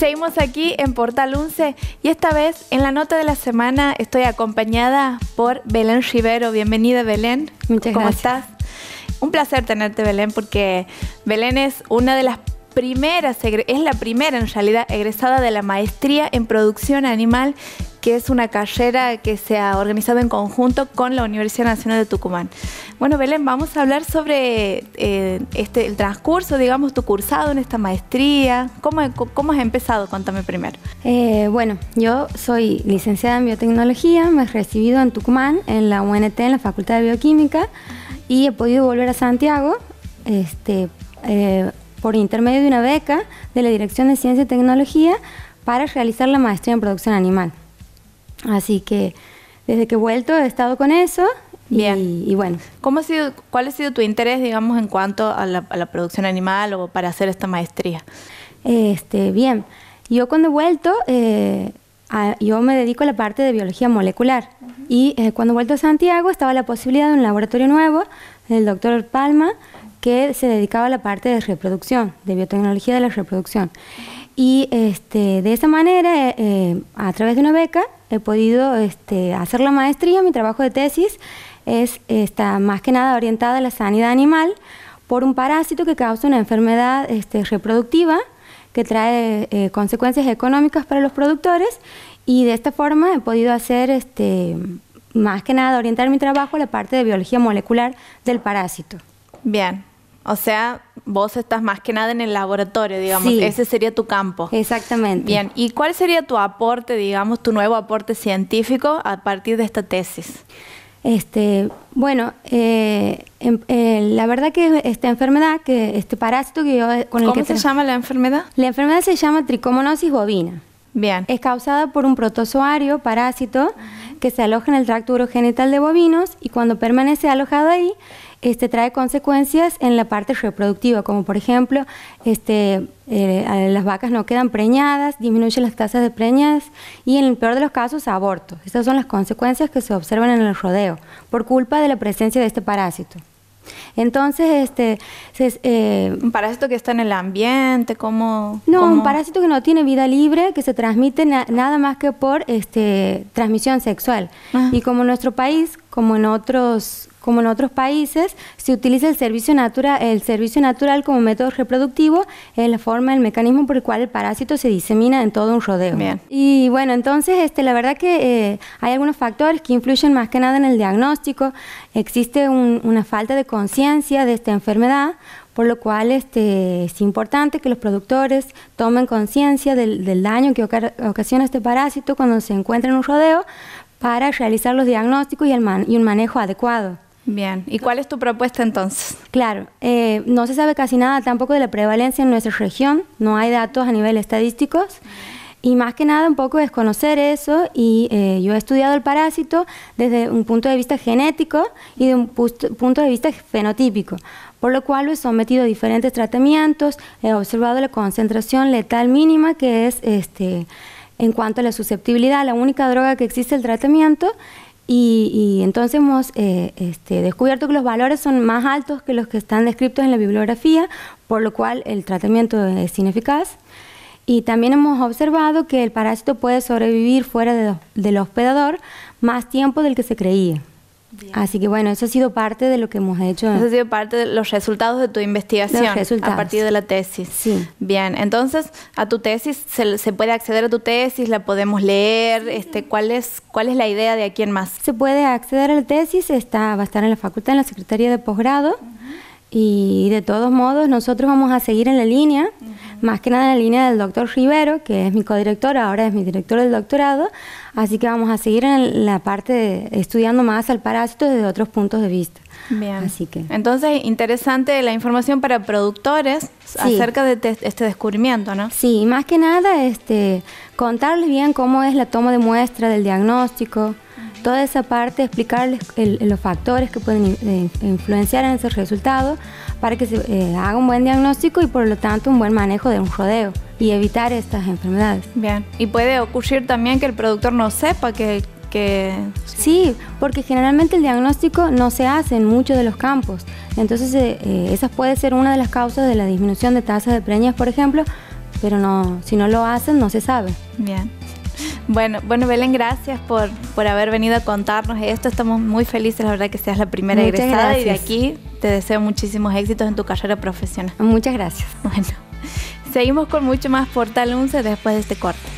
seguimos aquí en Portal 11 y esta vez en la nota de la semana estoy acompañada por Belén Rivero. Bienvenida Belén. Muchas gracias. ¿Cómo estás? Un placer tenerte Belén porque Belén es una de las primeras, es la primera en realidad egresada de la maestría en producción animal que es una carrera que se ha organizado en conjunto con la Universidad Nacional de Tucumán. Bueno, Belén, vamos a hablar sobre eh, este, el transcurso, digamos, tu cursado en esta maestría. ¿Cómo, cómo has empezado? Contame primero. Eh, bueno, yo soy licenciada en biotecnología, me he recibido en Tucumán, en la UNT, en la Facultad de Bioquímica, y he podido volver a Santiago este, eh, por intermedio de una beca de la Dirección de Ciencia y Tecnología para realizar la maestría en producción animal. Así que desde que he vuelto he estado con eso. Y, bueno. ¿Cómo ha sido, ¿Cuál ha sido tu interés, digamos, en cuanto a la, producción animal o para hacer esta maestría? Este, bien. Yo cuando he vuelto, eh, yo me dedico a la parte de biología molecular. Y eh, cuando he vuelto a Santiago estaba la posibilidad de un laboratorio nuevo del doctor Palma que se dedicaba a la parte de reproducción, de biotecnología de la reproducción. Y este, de esa manera, eh, eh, a través de una beca, he podido este, hacer la maestría. Mi trabajo de tesis es, está más que nada orientada a la sanidad animal por un parásito que causa una enfermedad este, reproductiva que trae eh, consecuencias económicas para los productores y de esta forma he podido hacer este, más que nada orientar mi trabajo a la parte de biología molecular del parásito. Bien, o sea, vos estás más que nada en el laboratorio, digamos. Ese sería tu campo. Exactamente. Bien, ¿y cuál sería tu aporte, digamos, tu nuevo aporte científico a partir de esta tesis? Este, bueno, eh, em, eh, la verdad que esta enfermedad, que este parásito que yo eh, con el ¿Cómo que se llama la enfermedad? La enfermedad se llama tricomonosis bovina. Bien. Es causada por un protozoario, parásito, que se aloja en el tracto urogenital de bovinos y cuando permanece alojado ahí, este, trae consecuencias en la parte reproductiva, como por ejemplo, este, eh, eh, las vacas no quedan preñadas, disminuyen las tasas de preñas y en el peor de los casos abortos. Estas son las consecuencias que se observan en el rodeo por culpa de la presencia de este parásito. Entonces, este, eh, un parásito que está en el ambiente, como no, un parásito que no tiene vida libre, que se transmite nada más que por este, transmisión sexual. Ah. Y como en nuestro país, como en otros como en otros países, se utiliza el servicio, el servicio natural como método reproductivo, es la forma, el mecanismo por el cual el parásito se disemina en todo un rodeo. Y bueno, entonces este, la verdad que eh, hay algunos factores que influyen más que nada en el diagnóstico. Existe una falta de conciencia de esta enfermedad, por lo cual este, es importante que los productores tomen conciencia del, daño que ocasiona este parásito cuando se encuentra en un rodeo para realizar los diagnósticos y, y un manejo adecuado. Bien, ¿y cuál es tu propuesta entonces? Claro, eh, no se sabe casi nada tampoco de la prevalencia en nuestra región, no hay datos a nivel estadísticos. Y más que nada un poco desconocer eso y eh, yo he estudiado el parásito desde un punto de vista genético y de un punto de vista fenotípico, por lo cual lo he sometido a diferentes tratamientos, he observado la concentración letal mínima que es este, en cuanto a la susceptibilidad, la única droga que existe el tratamiento y, entonces hemos eh, este, descubierto que los valores son más altos que los que están descritos en la bibliografía, por lo cual el tratamiento es ineficaz. Y también hemos observado que el parásito puede sobrevivir fuera del hospedador más tiempo del que se creía. Así que bueno, eso ha sido parte de lo que hemos hecho. Eso ha sido parte de los resultados de tu investigación a partir de la tesis. Sí. Bien, entonces a tu tesis se, puede acceder a tu tesis, la podemos leer. Este, ¿cuál es cuál es la idea de a quién más? Se puede acceder a la tesis, está va a estar en la facultad, en la secretaría de posgrado. Y de todos modos, nosotros vamos a seguir en la línea, más que nada en la línea del doctor Rivero, que es mi codirector, ahora es mi director del doctorado, así que vamos a seguir en la parte de, estudiando más al parásito desde otros puntos de vista. Bien. Así que. Entonces, interesante la información para productores acerca de este descubrimiento, ¿no? Sí, más que nada, este, contarles bien cómo es la toma de muestra del diagnóstico, toda esa parte, explicarles los factores que pueden eh, influenciar en esos resultados para que se eh, haga un buen diagnóstico y por lo tanto un buen manejo de un rodeo y evitar estas enfermedades. Bien, y puede ocurrir también que el productor no sepa que... que... Sí, porque generalmente el diagnóstico no se hace en muchos de los campos, entonces eh, esa puede ser una de las causas de la disminución de tasas de preñas, por ejemplo, pero no, si no lo hacen no se sabe. Bien. Bueno, bueno Belén, gracias por, por haber venido a contarnos esto. Estamos muy felices, la verdad, que seas la primera egresada y de aquí te deseo muchísimos éxitos en tu carrera profesional. Muchas gracias. Bueno, seguimos con mucho más Portal 11 después de este corte.